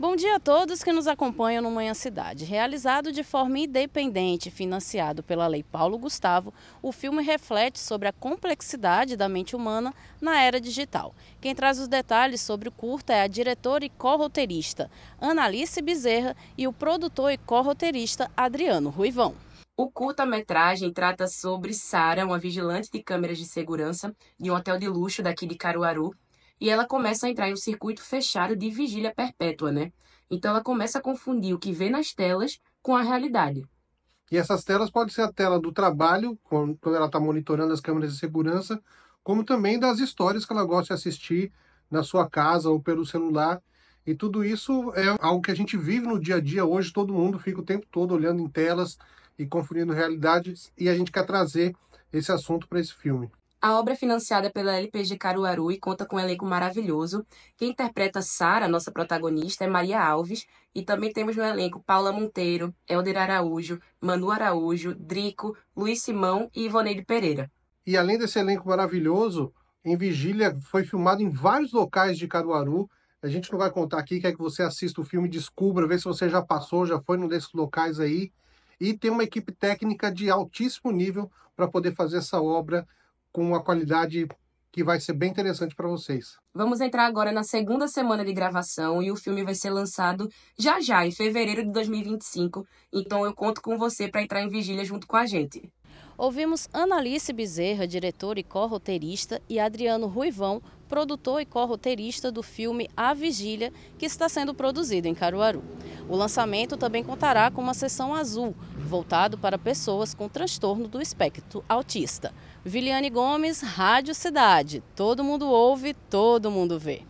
Bom dia a todos que nos acompanham no Manhã Cidade. Realizado de forma independente, financiado pela Lei Paulo Gustavo, o filme reflete sobre a complexidade da mente humana na era digital. Quem traz os detalhes sobre o curta é a diretora e co-roteirista Analice Bezerra e o produtor e co-roteirista Adriano Ruivão. O curta-metragem trata sobre Sara, uma vigilante de câmeras de segurança de um hotel de luxo daqui de Caruaru, e ela começa a entrar em um circuito fechado de vigília perpétua, né? Então ela começa a confundir o que vê nas telas com a realidade. E essas telas podem ser a tela do trabalho, quando ela está monitorando as câmeras de segurança, como também das histórias que ela gosta de assistir na sua casa ou pelo celular. E tudo isso é algo que a gente vive no dia a dia hoje, todo mundo fica o tempo todo olhando em telas e confundindo realidades, e a gente quer trazer esse assunto para esse filme. A obra é financiada pela LPG Caruaru e conta com um elenco maravilhoso. Quem interpreta Sara, nossa protagonista, é Maria Alves. E também temos no elenco Paula Monteiro, Helder Araújo, Manu Araújo, Drico, Luiz Simão e Ivoneide Pereira. E além desse elenco maravilhoso, em Vigília foi filmado em vários locais de Caruaru. A gente não vai contar aqui, quer que você assista o filme, descubra, vê se você já passou, já foi num desses locais aí. E tem uma equipe técnica de altíssimo nível para poder fazer essa obra com uma qualidade que vai ser bem interessante para vocês. Vamos entrar agora na segunda semana de gravação e o filme vai ser lançado já já, em fevereiro de 2025. Então eu conto com você para entrar em vigília junto com a gente. Ouvimos Analice Bezerra, diretor e corroteirista, e Adriano Ruivão, produtor e corroteirista do filme A Vigília, que está sendo produzido em Caruaru. O lançamento também contará com uma sessão azul, voltado para pessoas com transtorno do espectro autista. Viliane Gomes, Rádio Cidade. Todo mundo ouve, todo mundo vê.